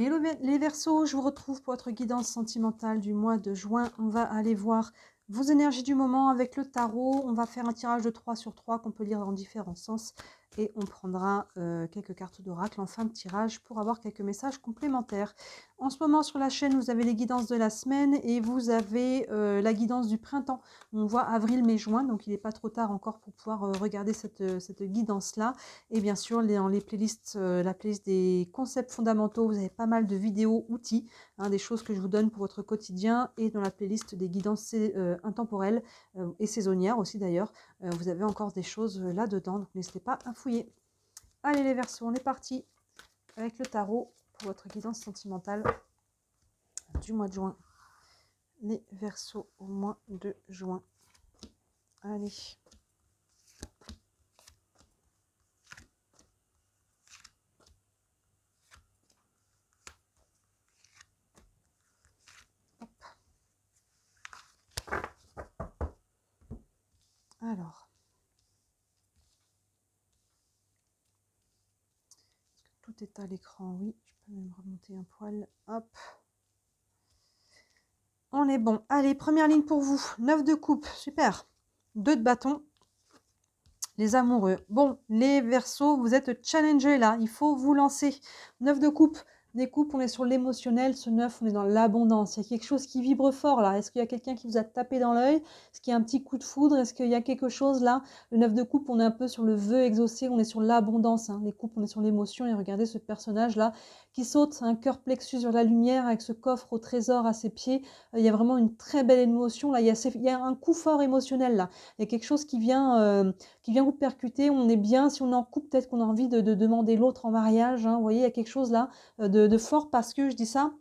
Hello les Verseaux, je vous retrouve pour votre guidance sentimentale du mois de juin. On va aller voir vos énergies du moment avec le tarot. On va faire un tirage de 3 sur 3 qu'on peut lire dans différents sens et on prendra euh, quelques cartes d'oracle en fin de tirage pour avoir quelques messages complémentaires. En ce moment sur la chaîne, vous avez les guidances de la semaine et vous avez euh, la guidance du printemps. On voit avril, mai, juin, donc il n'est pas trop tard encore pour pouvoir euh, regarder cette, guidance-là. Et bien sûr, dans les playlists, la playlist des concepts fondamentaux, vous avez pas mal de vidéos, outils Hein, des choses que je vous donne pour votre quotidien et dans la playlist des guidances euh, intemporelles euh, et saisonnières aussi d'ailleurs. Euh, vous avez encore des choses là-dedans, donc n'hésitez pas à fouiller. Allez les versos, on est parti avec le tarot pour votre guidance sentimentale du mois de juin. Les versos au mois de juin. Allez. Alors, tout est à l'écran Oui, je peux même remonter un poil. Hop. On est bon. Allez, première ligne pour vous. 9 de coupe, super. deux de bâton. Les amoureux. Bon, les versos, vous êtes challengés là. Il faut vous lancer. 9 de coupe. Des coupes, on est sur l'émotionnel. Ce neuf on est dans l'abondance. Il y a quelque chose qui vibre fort là. Est-ce qu'il y a quelqu'un qui vous a tapé dans l'œil Est-ce qu'il y a un petit coup de foudre Est-ce qu'il y a quelque chose là Le neuf de coupe, on est un peu sur le vœu exaucé. On est sur l'abondance. Hein. Les coupes, on est sur l'émotion. Et regardez ce personnage là qui saute, un cœur plexus sur la lumière avec ce coffre au trésor à ses pieds. Euh, il y a vraiment une très belle émotion là. Il y a, un coup fort émotionnel là. Il y a quelque chose qui vient, euh, qui vient vous percuter. On est bien. Si on en coupe, peut-être qu'on a envie de, demander l'autre en mariage. Hein. Vous voyez, il y a quelque chose là euh, de de, fort parce que je dis ça.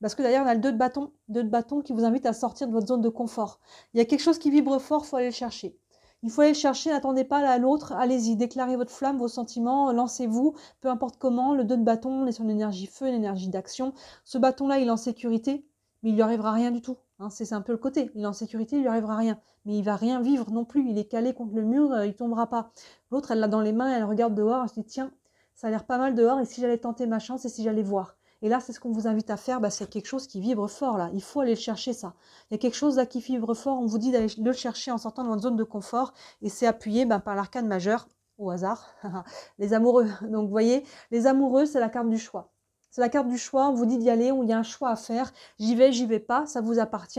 Parce que d'ailleurs, on a le 2 de bâton, 2 de bâton qui vous invite à sortir de votre zone de confort. Il y a quelque chose qui vibre fort, faut aller le chercher. Il faut aller le chercher, n'attendez pas à l'autre, allez-y, déclarez votre flamme, vos sentiments, lancez-vous, peu importe comment, le 2 de bâton, on est sur énergie feu, l'énergie d'action. Ce bâton-là, il est en sécurité, mais il n'y arrivera rien du tout. Hein, c'est un peu le côté. Il est en sécurité, il lui arrivera rien. Mais il va rien vivre non plus. Il est calé contre le mur, euh, il tombera pas. L'autre, elle l'a dans les mains, elle regarde dehors, elle se dit tiens, ça a l'air pas mal dehors, et si j'allais tenter ma chance, et si j'allais voir. Et là, c'est ce qu'on vous invite à faire, bah, c'est quelque chose qui vibre fort, là. Il faut aller le chercher, ça. Il y a quelque chose là qui vibre fort, on vous dit d'aller le chercher en sortant de votre zone de confort, et c'est appuyé bah, par l'arcane majeur, au hasard, les amoureux. Donc, vous voyez, les amoureux, c'est la carte du choix. C'est la carte du choix, on vous dit d'y aller, il y a un choix à faire, j'y vais, j'y vais pas, ça vous appartient.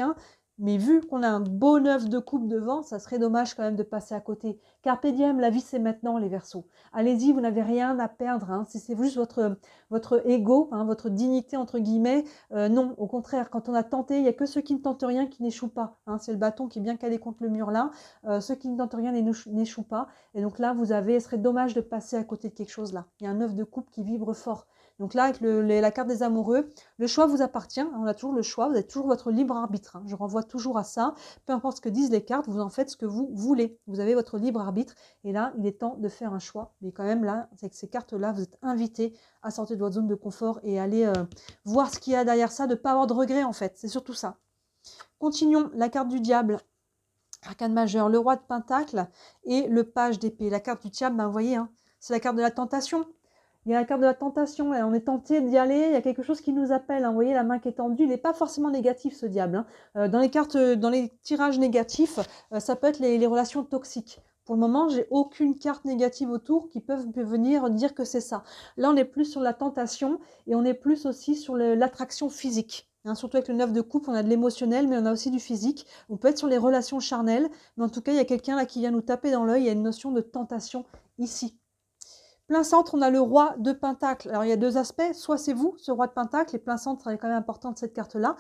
Mais vu qu'on a un beau neuf de coupe devant, ça serait dommage quand même de passer à côté. Car PDM, la vie c'est maintenant les versos. Allez-y, vous n'avez rien à perdre. Hein. Si c'est juste votre, votre ego, hein, votre dignité entre guillemets, euh, non, au contraire, quand on a tenté, il n'y a que ceux qui ne tentent rien qui n'échouent pas. Hein. C'est le bâton qui est bien calé contre le mur là. Euh, ceux qui ne tentent rien n'échouent pas. Et donc là, vous avez, ce serait dommage de passer à côté de quelque chose là. Il y a un œuf de coupe qui vibre fort. Donc là, avec la carte des amoureux, le choix vous appartient. On a toujours le choix. Vous avez toujours votre libre arbitre. Hein. Je renvoie toujours à ça. Peu importe ce que disent les cartes, vous en faites ce que vous voulez. Vous avez votre libre arbitre. Et là, il est temps de faire un choix. Mais quand même, là, avec ces cartes-là, vous êtes invité à sortir de votre zone de confort et aller euh, voir ce qu'il y a derrière ça, de ne pas avoir de regrets en fait. C'est surtout ça. Continuons, la carte du diable, arcane majeur, le roi de pentacle et le page d'épée. La carte du diable, ben, vous voyez, hein, c'est la carte de la tentation il y a la carte de la tentation, on est tenté d'y aller, il y a quelque chose qui nous appelle. Hein. Vous voyez la main qui est tendue, il n'est pas forcément négatif ce diable. Hein. Euh, dans les cartes, euh, dans les tirages négatifs, euh, ça peut être les, relations toxiques. Pour le moment, j'ai aucune carte négative autour qui peuvent venir dire que c'est ça. Là, on est plus sur la tentation et on est plus aussi sur l'attraction physique. Hein. surtout avec le neuf de coupe, on a de l'émotionnel, mais on a aussi du physique. On peut être sur les relations charnelles, mais en tout cas, il y a quelqu'un là qui vient nous taper dans l'œil. Il y a une notion de tentation ici. Plein centre, on a le roi de Pentacle. Alors il y a deux aspects. Soit c'est vous, ce roi de Pentacle, et plein centre, elle est quand même importante cette carte-là.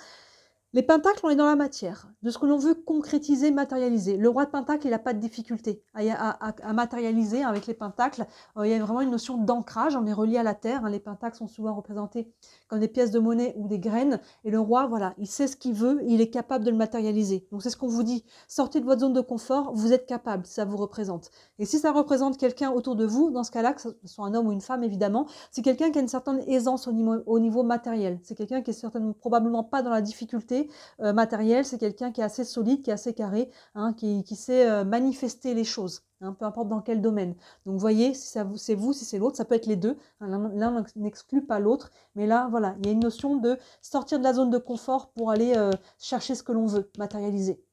Les pentacles, on est dans la matière, de ce que l'on veut concrétiser, matérialiser. Le roi de pentacles, il n'a pas de difficulté à, matérialiser avec les pentacles. Euh, il y a vraiment une notion d'ancrage, on est relié à la terre. Hein. Les pentacles sont souvent représentés comme des pièces de monnaie ou des graines. Et le roi, voilà, il sait ce qu'il veut, il est capable de le matérialiser. Donc c'est ce qu'on vous dit. Sortez de votre zone de confort, vous êtes capable, ça vous représente. Et si ça représente quelqu'un autour de vous, dans ce cas-là, que ce soit un homme ou une femme évidemment, c'est quelqu'un qui a une certaine aisance au niveau, au niveau matériel. C'est quelqu'un qui est certainement probablement pas dans la difficulté euh, matériel, c'est quelqu'un qui est assez solide, qui est assez carré, hein, qui, sait euh, manifester les choses, hein, peu importe dans quel domaine. Donc vous voyez, si ça vous, c'est vous, si c'est l'autre, ça peut être les deux. Hein, l'un n'exclut pas l'autre, mais là, voilà, il y a une notion de sortir de la zone de confort pour aller euh, chercher ce que l'on veut, matérialiser.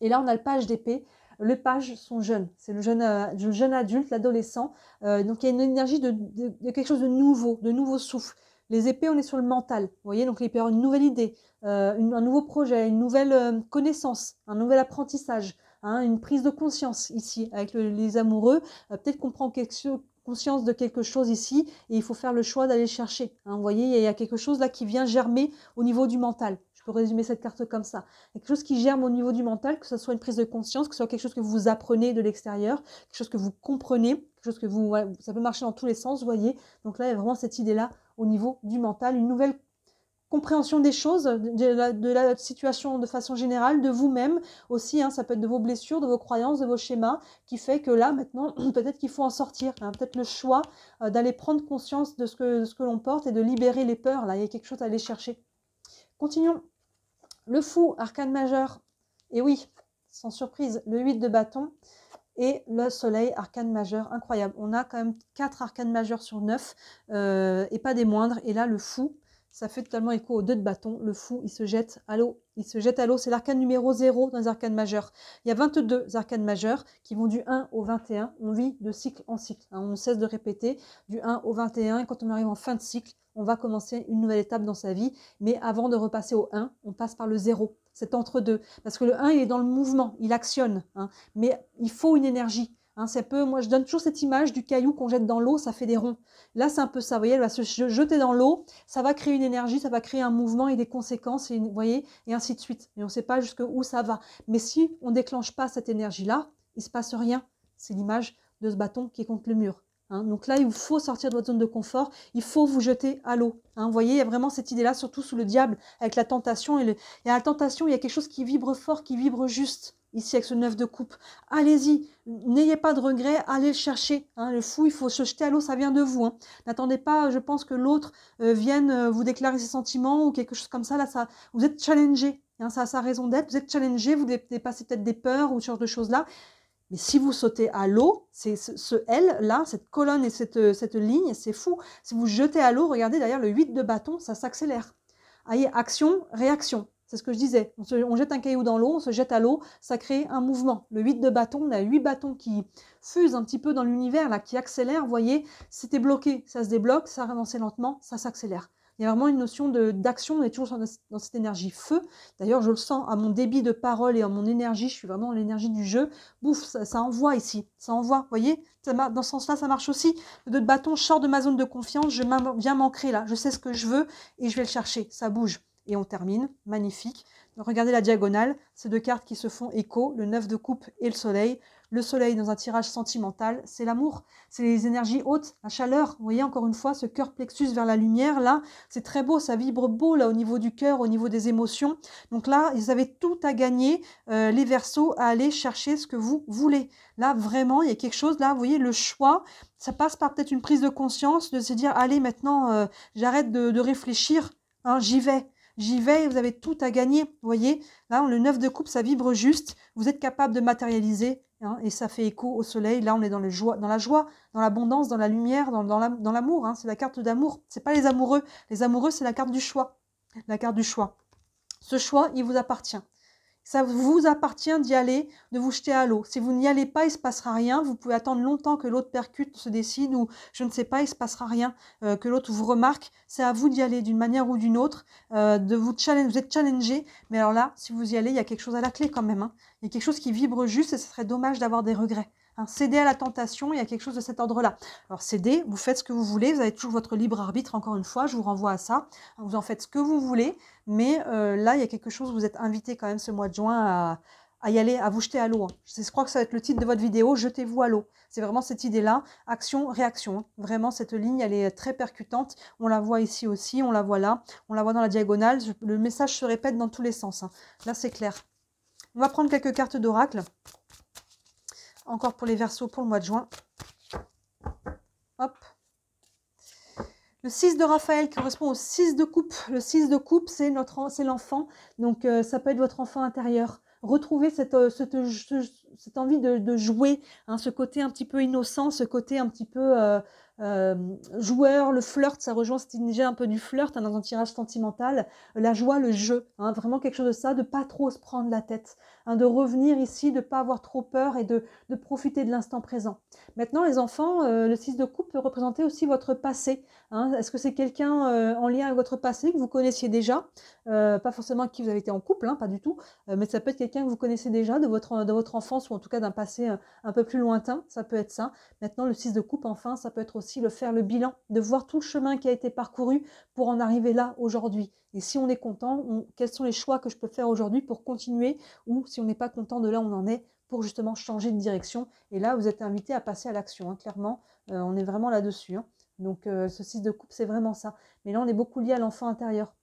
Et là, on a le page d'épée le page sont jeunes. C'est le jeune, le jeune adulte, l'adolescent. donc il y a une énergie de, quelque chose de nouveau, de nouveau souffle, les épées, on est sur le mental. Vous voyez, donc il peut y une nouvelle idée, euh, un nouveau projet, une nouvelle euh, connaissance, un nouvel apprentissage, hein, une prise de conscience ici avec les amoureux. Euh, peut-être qu'on prend conscience de quelque chose ici et il faut faire le choix d'aller chercher. Hein, vous voyez, il y a quelque chose là qui vient germer au niveau du mental. Je peux résumer cette carte comme ça. Quelque chose qui germe au niveau du mental, que ce soit une prise de conscience, que ce soit quelque chose que vous apprenez de l'extérieur, quelque chose que vous comprenez, quelque chose que vous... ça peut marcher dans tous les sens, vous voyez. Donc là, il y a vraiment cette idée-là au niveau du mental, une nouvelle compréhension des choses, de la, situation de façon générale, de vous-même aussi, hein. ça peut être de vos blessures, de vos croyances, de vos schémas, qui fait que là, maintenant, peut-être qu'il faut en sortir, hein. peut-être le choix euh, d'aller prendre conscience de ce que, ce que l'on porte et de libérer les peurs, là, il y a quelque chose à aller chercher. Continuons. Le fou, arcane majeur, et oui, sans surprise, le 8 de bâton, et le soleil, arcane majeur, incroyable. On a quand même quatre arcanes majeurs sur 9 euh, et pas des moindres. Et là, le fou, ça fait totalement écho aux deux de bâton. Le fou, il se jette à l'eau il se jette à l'eau. C'est l'arcane numéro 0 dans les arcanes majeurs. Il y a 22 arcanes majeurs qui vont du 1 au 21. On vit de cycle en cycle. Hein. On ne cesse de répéter du 1 au 21. quand on arrive en fin de cycle, on va commencer une nouvelle étape dans sa vie. Mais avant de repasser au 1, on passe par le 0. C'est entre deux. Parce que le 1, il est dans le mouvement, il actionne. Hein. Mais il faut une énergie. Hein, c'est peu, moi je donne toujours cette image du caillou qu'on jette dans l'eau, ça fait des ronds. Là c'est un peu ça, vous voyez, elle va se jeter dans l'eau, ça va créer une énergie, ça va créer un mouvement et des conséquences, et, vous voyez, et ainsi de suite. Mais on ne sait pas jusqu'où ça va. Mais si on ne déclenche pas cette énergie-là, il se passe rien. C'est l'image de ce bâton qui est contre le mur. Hein. donc là, il faut sortir de votre zone de confort, il faut vous jeter à l'eau. Hein. vous voyez, il y a vraiment cette idée-là, surtout sous le diable, avec la tentation. Et à la tentation, il y a quelque chose qui vibre fort, qui vibre juste, ici avec ce neuf de coupe. Allez-y, n'ayez pas de regrets, allez le chercher. Hein. le fou, il faut se jeter à l'eau, ça vient de vous. N'attendez pas, je pense, que l'autre euh, vienne euh, vous déclarer ses sentiments ou quelque chose comme ça. Là, ça, vous êtes challengé. ça a sa raison d'être, vous êtes challengé, vous dépassez peut-être des peurs ou ce genre de choses-là. Mais si vous sautez à l'eau, c'est ce, L là, cette colonne et euh, cette, ligne, c'est fou. Si vous jetez à l'eau, regardez derrière le 8 de bâton, ça s'accélère. Allez, action, réaction. C'est ce que je disais. On, jette un caillou dans l'eau, on se jette à l'eau, ça crée un mouvement. Le 8 de bâton, on a 8 bâtons qui fusent un petit peu dans l'univers, là, qui accélèrent. Vous voyez, c'était bloqué, ça se débloque, ça avançait lentement, ça s'accélère il y a vraiment une notion d'action, on est toujours dans cette énergie feu. D'ailleurs, je le sens à mon débit de parole et à mon énergie, je suis vraiment l'énergie du jeu. Bouf, ça, envoie ici, ça envoie, voyez ça Dans ce sens-là, ça marche aussi. Le deux de bâton, je sors de ma zone de confiance, je viens m'ancrer là, je sais ce que je veux et je vais le chercher, ça bouge. Et on termine, magnifique. regardez la diagonale, ces deux cartes qui se font écho, le 9 de coupe et le soleil le soleil dans un tirage sentimental, c'est l'amour, c'est les énergies hautes, la chaleur. Vous voyez encore une fois ce cœur plexus vers la lumière, là, c'est très beau, ça vibre beau là au niveau du cœur, au niveau des émotions. Donc là, ils avaient tout à gagner, euh, les versos, à aller chercher ce que vous voulez. Là, vraiment, il y a quelque chose, là, vous voyez, le choix, ça passe par peut-être une prise de conscience, de se dire, allez, maintenant, euh, j'arrête de, réfléchir, hein, j'y vais j'y vais, vous avez tout à gagner. Vous voyez, là, le 9 de coupe, ça vibre juste. Vous êtes capable de matérialiser Hein, et ça fait écho au soleil. Là, on est dans, le joie, dans la joie, dans l'abondance, dans la lumière, dans, l'amour. Hein. c'est la carte d'amour. ce n'est pas les amoureux. Les amoureux, c'est la carte du choix. La carte du choix. Ce choix, il vous appartient. Ça vous appartient d'y aller, de vous jeter à l'eau. Si vous n'y allez pas, il ne se passera rien. Vous pouvez attendre longtemps que l'autre percute, se décide, ou je ne sais pas, il ne se passera rien, euh, que l'autre vous remarque. C'est à vous d'y aller d'une manière ou d'une autre, euh, de vous challenger, vous êtes challengé. Mais alors là, si vous y allez, il y a quelque chose à la clé quand même. Hein. Il y a quelque chose qui vibre juste et ce serait dommage d'avoir des regrets céder à la tentation, il y a quelque chose de cet ordre-là. Alors céder, vous faites ce que vous voulez, vous avez toujours votre libre arbitre, encore une fois, je vous renvoie à ça. Vous en faites ce que vous voulez, mais euh, là, il y a quelque chose, vous êtes invité quand même ce mois de juin à, y aller, à vous jeter à l'eau. Hein. Je crois que ça va être le titre de votre vidéo, jetez-vous à l'eau. C'est vraiment cette idée-là, action-réaction. Hein. Vraiment, cette ligne, elle est très percutante. On la voit ici aussi, on la voit là, on la voit dans la diagonale. Le message se répète dans tous les sens. Hein. Là, c'est clair. On va prendre quelques cartes d'oracle. Encore pour les versos pour le mois de juin. Hop. Le 6 de Raphaël qui correspond au 6 de coupe. Le 6 de coupe, c'est notre c'est l'enfant. Donc euh, ça peut être votre enfant intérieur. Retrouvez cette, euh, cette, envie de, jouer, hein, ce côté un petit peu innocent, ce côté un petit peu euh, euh, joueur, le flirt, ça rejoint cette idée un peu du flirt, hein, dans un tirage sentimental. La joie, le jeu, hein, vraiment quelque chose de ça, de pas trop se prendre la tête, hein, de revenir ici, de pas avoir trop peur et de profiter de l'instant présent. Maintenant, les enfants, euh, le 6 de coupe peut représenter aussi votre passé. Hein. Est-ce que c'est quelqu'un euh, en lien avec votre passé que vous connaissiez déjà euh, Pas forcément qui vous avez été en couple, hein, pas du tout, mais ça peut être quelqu'un que vous connaissez déjà de votre, de votre enfance ou en tout cas d'un passé un peu plus lointain, ça peut être ça. Maintenant, le 6 de coupe, enfin, ça peut être aussi le faire le bilan, de voir tout le chemin qui a été parcouru pour en arriver là aujourd'hui. Et si on est content, quels sont les choix que je peux faire aujourd'hui pour continuer ou si on n'est pas content de là on en est, justement changer de direction. Et là, vous êtes invité à passer à l'action, hein, clairement. Euh, on est vraiment là-dessus. Hein. Donc, euh, ce 6 de coupe, c'est vraiment ça. Mais là, on est beaucoup lié à l'enfant intérieur.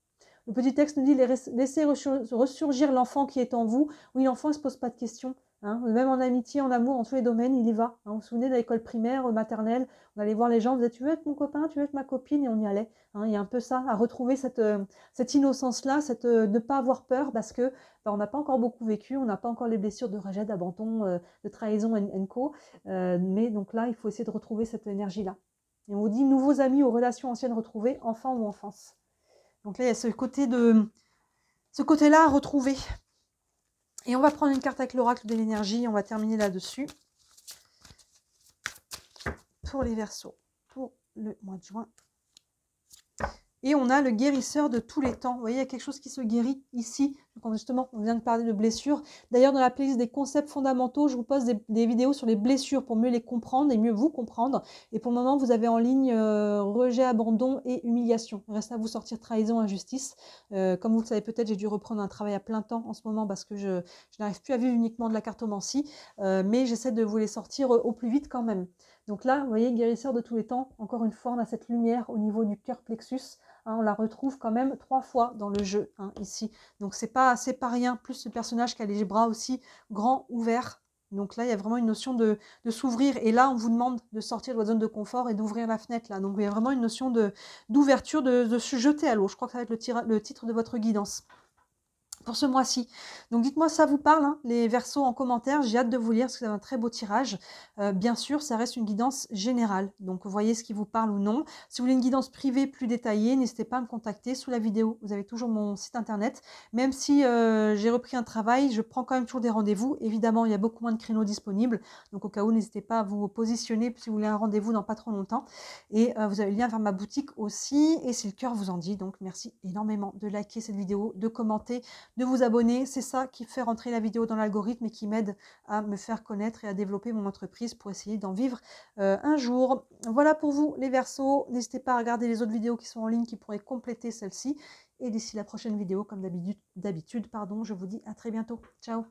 Le petit texte nous dit laissez ressurgir l'enfant qui est en vous. Oui, l'enfant ne se pose pas de questions. Hein. même en amitié, en amour, en tous les domaines, il y va. Hein. vous vous souvenez de l'école primaire, euh, maternelle, on allait voir les gens, on disait tu veux être mon copain, tu veux être ma copine, et on y allait. Hein. il y a un peu ça, à retrouver cette, euh, innocence-là, cette euh, ne pas avoir peur parce que bah, on n'a pas encore beaucoup vécu, on n'a pas encore les blessures de rejet, d'abandon, de trahison et co. mais donc là, il faut essayer de retrouver cette énergie-là. Et on vous dit nouveaux amis ou relations anciennes retrouvées, enfants ou enfance. Donc là, il y a ce côté de ce côté-là à retrouver et on va prendre une carte avec l'oracle de l'énergie. On va terminer là-dessus. Pour les versos, pour le mois de juin et on a le guérisseur de tous les temps. Vous voyez, il y a quelque chose qui se guérit ici. Donc justement, on vient de parler de blessures. D'ailleurs, dans la playlist des concepts fondamentaux, je vous pose des, vidéos sur les blessures pour mieux les comprendre et mieux vous comprendre. Et pour le moment, vous avez en ligne euh, rejet, abandon et humiliation. Il reste à vous sortir trahison, injustice. Euh, comme vous le savez peut-être, j'ai dû reprendre un travail à plein temps en ce moment parce que je, n'arrive plus à vivre uniquement de la cartomancie. Euh, mais j'essaie de vous les sortir au plus vite quand même. Donc là, vous voyez, guérisseur de tous les temps, encore une fois, on a cette lumière au niveau du cœur plexus Hein, on la retrouve quand même trois fois dans le jeu hein, ici. Donc c'est pas, pas rien. Plus ce personnage qui a les bras aussi grands, ouverts. Donc là, il y a vraiment une notion de, s'ouvrir. Et là, on vous demande de sortir de votre zone de confort et d'ouvrir la fenêtre. Là. Donc il y a vraiment une notion d'ouverture, de, se jeter à l'eau. Je crois que ça va être le titre de votre guidance pour ce mois-ci. Donc dites-moi ça vous parle, hein, les versos en commentaire, j'ai hâte de vous lire, parce que c'est un très beau tirage. Euh, bien sûr, ça reste une guidance générale, donc voyez ce qui vous parle ou non. Si vous voulez une guidance privée plus détaillée, n'hésitez pas à me contacter sous la vidéo, vous avez toujours mon site internet. Même si euh, j'ai repris un travail, je prends quand même toujours des rendez-vous. Évidemment, il y a beaucoup moins de créneaux disponibles, donc au cas où, n'hésitez pas à vous positionner si vous voulez un rendez-vous dans pas trop longtemps. Et euh, vous avez le lien vers ma boutique aussi, et si le cœur vous en dit, donc merci énormément de liker cette vidéo, de commenter, de vous abonner. C'est ça qui fait rentrer la vidéo dans l'algorithme et qui m'aide à me faire connaître et à développer mon entreprise pour essayer d'en vivre euh, un jour. Voilà pour vous les versos. N'hésitez pas à regarder les autres vidéos qui sont en ligne qui pourraient compléter celle-ci. Et d'ici la prochaine vidéo, comme d'habitude, pardon, je vous dis à très bientôt. Ciao